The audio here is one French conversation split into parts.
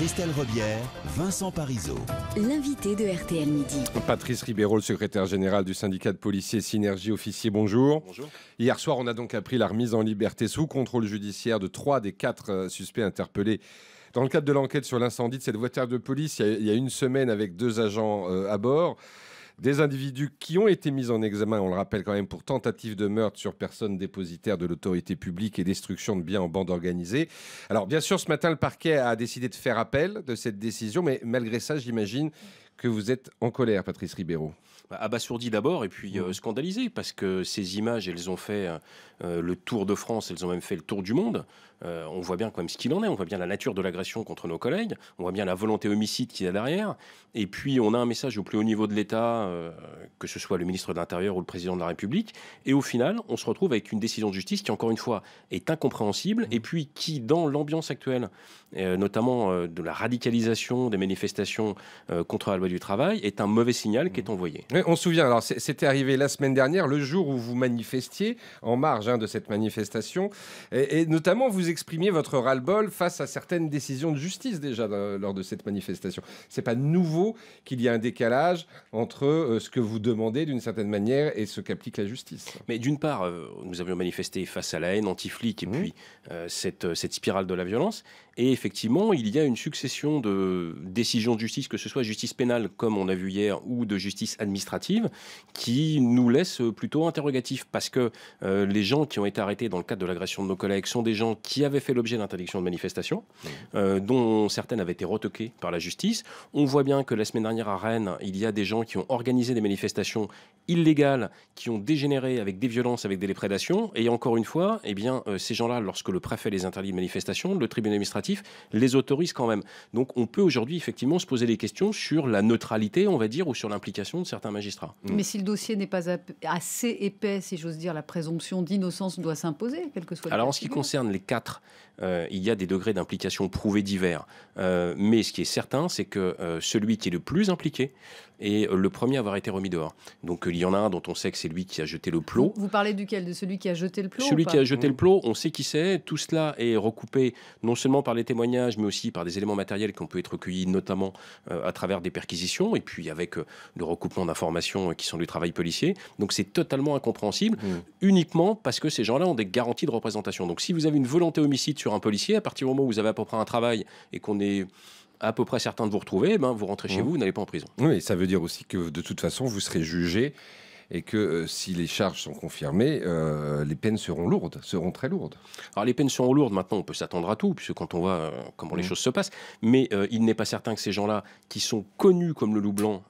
Christelle Robière, Vincent Parisot. L'invité de RTL Midi. Patrice Ribeiro, le secrétaire général du syndicat de policiers Synergie Officier, bonjour. Bonjour. Hier soir, on a donc appris la remise en liberté sous contrôle judiciaire de trois des quatre euh, suspects interpellés. Dans le cadre de l'enquête sur l'incendie de cette voiture de police, il y a une semaine avec deux agents euh, à bord des individus qui ont été mis en examen, on le rappelle quand même, pour tentative de meurtre sur personne dépositaire de l'autorité publique et destruction de biens en bande organisée. Alors bien sûr, ce matin, le parquet a décidé de faire appel de cette décision, mais malgré ça, j'imagine que vous êtes en colère, Patrice Ribeiro bah, abasourdi d'abord et puis euh, scandalisé parce que ces images, elles ont fait euh, euh, le tour de France, elles ont même fait le tour du monde. on voit bien quand même ce qu'il en est, on voit bien la nature de l'agression contre nos collègues, on voit bien la volonté homicide qu'il y a derrière. Et puis on a un message au plus haut niveau de l'État, que ce soit le ministre de l'Intérieur ou le président de la République. Et au final, on se retrouve avec une décision de justice qui, encore une fois, est incompréhensible mmh. et puis qui, dans l'ambiance actuelle, notamment de la radicalisation des manifestations contre la loi du travail est un mauvais signal qui est mmh. envoyé. on se souvient, alors c'était arrivé la semaine dernière, le jour où vous manifestiez, en marge hein, de cette manifestation, et, notamment vous exprimiez votre ras-le-bol face à certaines décisions de justice déjà lors de cette manifestation. C'est pas nouveau qu'il y a un décalage entre euh, ce que vous demandez d'une certaine manière et ce qu'applique la justice. Mais d'une part, euh, nous avions manifesté face à la haine anti-flic et mmh. puis euh, cette, cette spirale de la violence, et effectivement, il y a une succession de décisions de justice, que ce soit justice pénale, comme on a vu hier, ou de justice administrative, qui nous laisse plutôt interrogatifs, parce que euh, les gens qui ont été arrêtés dans le cadre de l'agression de nos collègues sont des gens qui avaient fait l'objet d'interdiction de manifestation, mmh. euh, dont certaines avaient été retoquées par la justice. On voit bien que la semaine dernière à Rennes, il y a des gens qui ont organisé des manifestations illégales, qui ont dégénéré avec des violences, avec des déprédations, et encore une fois, et eh bien, euh, ces gens-là, lorsque le préfet les interdit de manifestation, le tribunal administratif les autorise quand même. Donc on peut aujourd'hui effectivement se poser des questions sur la neutralité, on va dire, ou sur l'implication de certains magistrats. Mais si le dossier n'est pas assez épais, si j'ose dire, la présomption d'innocence doit s'imposer, quel que soit. Alors, en ce qui concerne les quatre, euh, il y a des degrés d'implication prouvés divers. Euh, mais ce qui est certain, c'est que euh, celui qui est le plus impliqué est le premier à avoir été remis dehors. Donc, il y en a un dont on sait que c'est lui qui a jeté le plot. Vous, parlez duquel De celui qui a jeté le plot Celui qui a jeté le mmh. plot, on sait qui c'est. Tout cela est recoupé non seulement par les témoignages, mais aussi par des éléments matériels qui ont pu être recueillis, notamment à travers des perquisitions et puis avec euh, le recoupement d'informations euh, qui sont du travail policier. Donc c'est totalement incompréhensible, mm. uniquement parce que ces gens-là ont des garanties de représentation. Donc si vous avez une volonté homicide sur un policier, à partir du moment où vous avez à peu près un travail et qu'on est à peu près certain de vous retrouver, eh ben, vous rentrez chez mm. vous, vous n'allez pas en prison. Oui, ça veut dire aussi que de toute façon, vous serez jugé et que euh, si les charges sont confirmées, euh, les peines seront lourdes, seront très lourdes. Alors les peines seront lourdes, maintenant on peut s'attendre à tout, puisque quand on voit euh, comment les mm. choses se passent, mais il n'est pas certain que ces gens-là, qui sont connus comme le loup blanc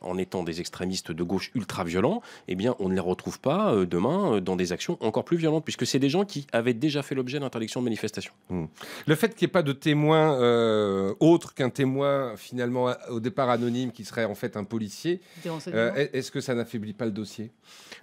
en étant des extrémistes de gauche ultra-violents, eh bien on ne les retrouve pas demain dans des actions encore plus violentes, puisque c'est des gens qui avaient déjà fait l'objet d'interdiction de manifestation. Mm. Le fait qu'il n'y ait pas de témoin autre qu'un témoin finalement au départ anonyme qui serait en fait un policier, est-ce que ça n'affaiblit pas le dossier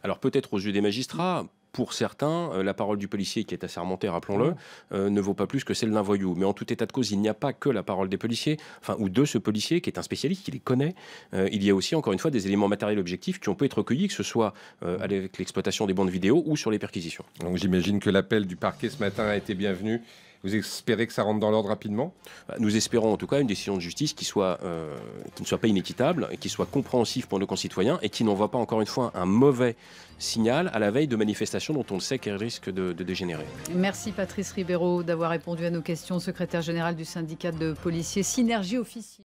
Alors peut-être aux yeux des magistrats, pour certains, euh, la parole du policier, qui est assermenté, rappelons-le, euh, ne vaut pas plus que celle d'un voyou. Mais en tout état de cause, il n'y a pas que la parole des policiers, enfin, ou de ce policier qui est un spécialiste, qui les connaît. Euh, il y a aussi, encore une fois, des éléments matériels objectifs qui ont pu être recueillis, que ce soit avec l'exploitation des bandes vidéo ou sur les perquisitions. Donc j'imagine que l'appel du parquet ce matin a été bienvenu vous espérez que ça rentre dans l'ordre rapidement bah, Nous espérons en tout cas une décision de justice euh, qui, ne soit pas inéquitable, et qui soit compréhensive pour nos concitoyens et qui n'envoie pas encore une fois un mauvais signal à la veille de manifestations dont on sait qu'elles risquent de, dégénérer. Merci Patrice Ribeiro d'avoir répondu à nos questions, secrétaire général du syndicat de policiers Synergie Officielle.